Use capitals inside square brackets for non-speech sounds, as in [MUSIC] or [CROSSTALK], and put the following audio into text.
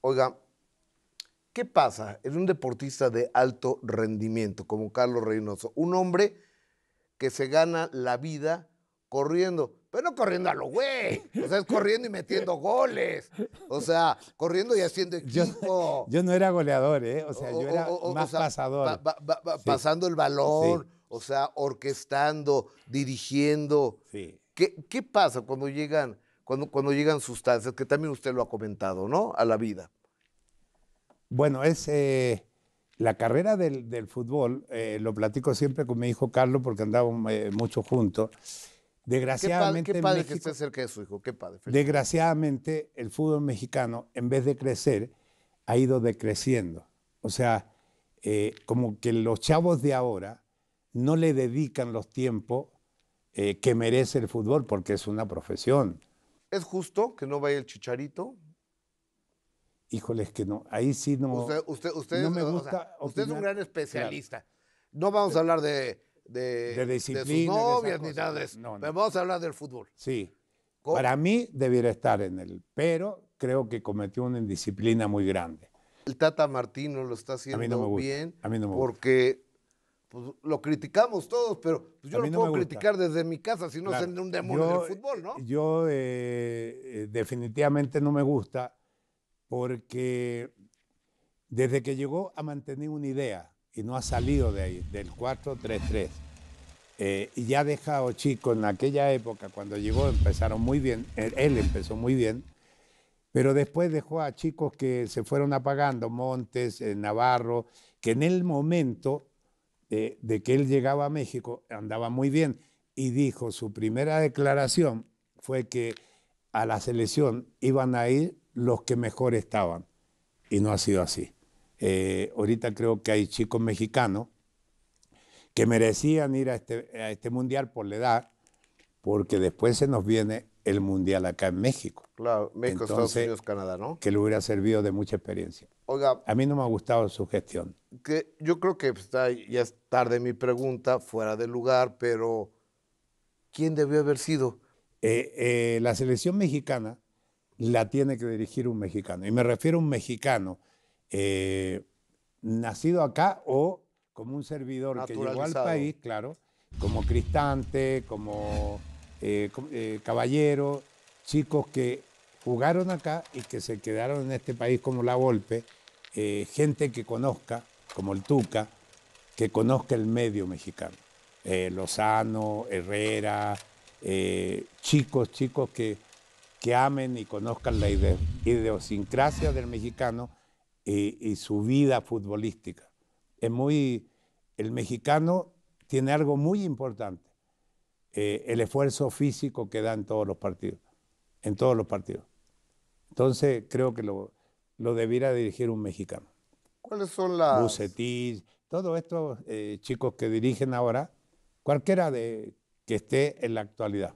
Oiga, ¿qué pasa en un deportista de alto rendimiento como Carlos Reynoso? Un hombre que se gana la vida corriendo, pero no corriendo a lo güey, o sea, es corriendo y metiendo goles, o sea, corriendo y haciendo [LAUGHS] equipo. Yo, no era goleador, ¿eh? o sea, yo era más pasador. Pasando el balón, o sea, orquestando, dirigiendo. ¿Qué pasa cuando llegan cuando, llegan sustancias, que también usted lo ha comentado, ¿no? A la vida. Bueno, es eh, la carrera del, del fútbol, eh, lo platico siempre con mi hijo Carlos porque andábamos eh, mucho juntos. Desgraciadamente. Qué padre, que cerca de su hijo, qué padre. Desgraciadamente, el fútbol mexicano, en vez de crecer, ha ido decreciendo. O sea, como que los chavos de ahora no le dedican los tiempos que merece el fútbol porque es una profesión. ¿Es justo que no vaya el chicharito? Híjoles, que no, ahí sí no. Usted, usted, usted, me gusta usted es un gran especialista. No vamos a hablar de, de, sus novias ni nada de eso. vamos a hablar del fútbol. Sí. Para mí debiera estar en el, pero creo que cometió una indisciplina muy grande. El Tata Martino lo está haciendo bien. A mí no me Porque pues, lo criticamos todos, pero pues, yo no, puedo criticar desde mi casa si no un demonio del fútbol, ¿no? Yo eh, eh, definitivamente no me gusta porque desde que llegó a mantener una idea y no ha salido de ahí, del 4-3-3. Eh, y ya dejado chicos, en aquella época, cuando llegó empezaron muy bien, él empezó muy bien, pero después dejó a chicos que se fueron apagando, Montes, Navarro, que en el momento eh, de que él llegaba a México, andaba muy bien, y dijo, su primera declaración fue que a la selección iban a ir los que mejor estaban, y no ha sido así. Eh, ahorita creo que hay chicos mexicanos que merecían ir a este, a este mundial por la edad, porque después se nos viene el Mundial acá en México. Claro, México, Estados Unidos, Canadá, ¿no? Que le hubiera servido de mucha experiencia. Oiga. A mí no me ha gustado su gestión. Que yo creo que pues, está, ya es tarde mi pregunta, fuera de lugar, pero ¿quién debió haber sido? Eh, eh, la selección mexicana la tiene que dirigir un mexicano. Y me refiero a un mexicano eh, nacido acá o como un servidor que llegó al país, claro, como Cristante, como eh, eh, caballeros, chicos que jugaron acá y que se quedaron en este país como la golpe eh, gente que conozca, como el Tuca, que conozca el medio mexicano. Lozano, Herrera, chicos, chicos que, que amen y conozcan la idiosincrasia del mexicano y, y su vida futbolística. Es muy, el mexicano tiene algo muy importante eh, el esfuerzo físico que da en todos los partidos, en todos los partidos. Entonces creo que lo, lo debiera dirigir un mexicano. ¿Cuáles son las...? Bucetich, todos estos eh, chicos que dirigen ahora, cualquiera de, que esté en la actualidad.